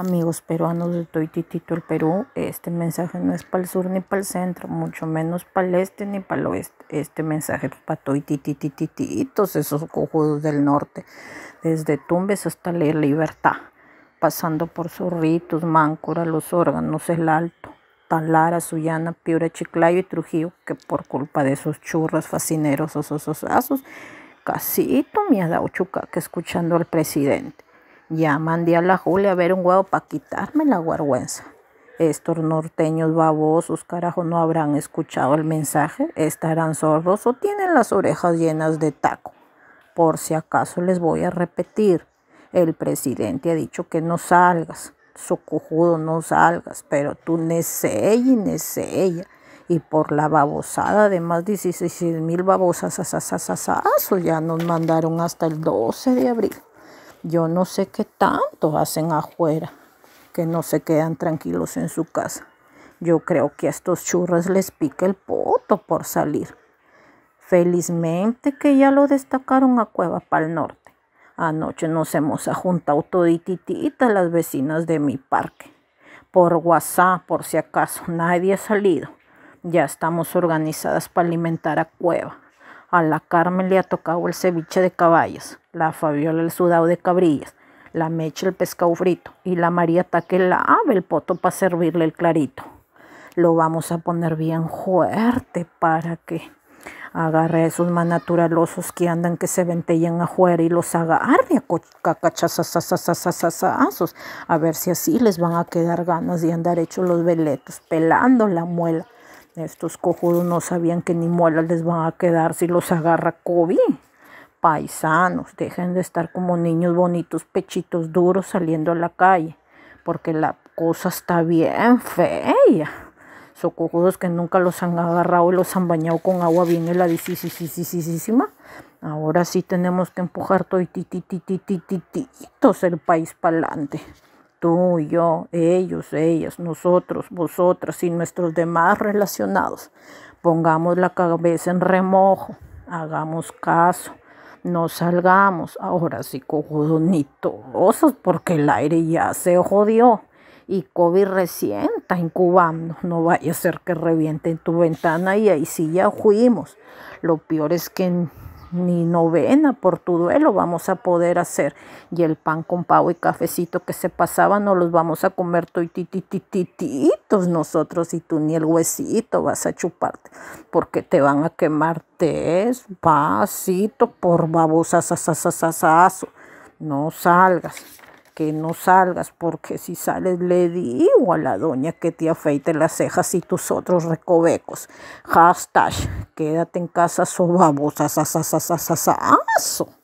Amigos peruanos de Toititito el Perú, este mensaje no es para el sur ni para el centro, mucho menos para el este ni para el oeste. Este mensaje es para Toitititititos, esos cojudos del norte, desde Tumbes hasta la libertad, pasando por Zorritos, Máncora, Los Órganos, El Alto, Talara, Suyana, Piura, Chiclayo y Trujillo, que por culpa de esos churras fascineros, esos asos, casito me ha dado chuca que escuchando al presidente ya mandé a la Julia a ver un huevo para quitarme la vergüenza. Estos norteños babosos, carajo, no habrán escuchado el mensaje, estarán sordos o tienen las orejas llenas de taco. Por si acaso les voy a repetir, el presidente ha dicho que no salgas, Su cojudo no salgas, pero tú nece y nece Y por la babosada de más de 16 mil babosas, ya nos mandaron hasta el 12 de abril. Yo no sé qué tanto hacen afuera, que no se quedan tranquilos en su casa. Yo creo que a estos churras les pica el poto por salir. Felizmente que ya lo destacaron a Cueva para el Norte. Anoche nos hemos juntado toditititas las vecinas de mi parque. Por WhatsApp, por si acaso, nadie ha salido. Ya estamos organizadas para alimentar a Cueva. A la Carmen le ha tocado el ceviche de caballos, la Fabiola el sudado de cabrillas, la Mecha el pescado frito y la María que la ave el poto para servirle el clarito. Lo vamos a poner bien fuerte para que agarre a esos más naturalosos que andan que se ventellan afuera y los agarre a cacachazazazazazazazos. A ver si así les van a quedar ganas de andar hechos los veletos pelando la muela estos cojudos no sabían que ni muelas les van a quedar si los agarra COVID. Paisanos, dejen de estar como niños bonitos, pechitos duros saliendo a la calle, porque la cosa está bien fea. Son cojudos que nunca los han agarrado y los han bañado con agua bien heladísima. Ahora sí tenemos que empujar todo el país para adelante tú, yo, ellos, ellas, nosotros, vosotras y nuestros demás relacionados. Pongamos la cabeza en remojo, hagamos caso, no salgamos. Ahora sí, cojudonitosos porque el aire ya se jodió. Y COVID recién está incubando. No vaya a ser que reviente en tu ventana y ahí sí ya fuimos. Lo peor es que ni novena por tu duelo vamos a poder hacer. Y el pan con pavo y cafecito que se pasaba no los vamos a comer toitititititos nosotros y tú ni el huesito vas a chuparte, porque te van a quemarte pasito por babosasasasasaso. No salgas, que no salgas, porque si sales le digo a la doña que te afeite las cejas y tus otros recovecos. Hashtag. quédate en casa, so babosa, sa, sa, sa, sa, sa, sa,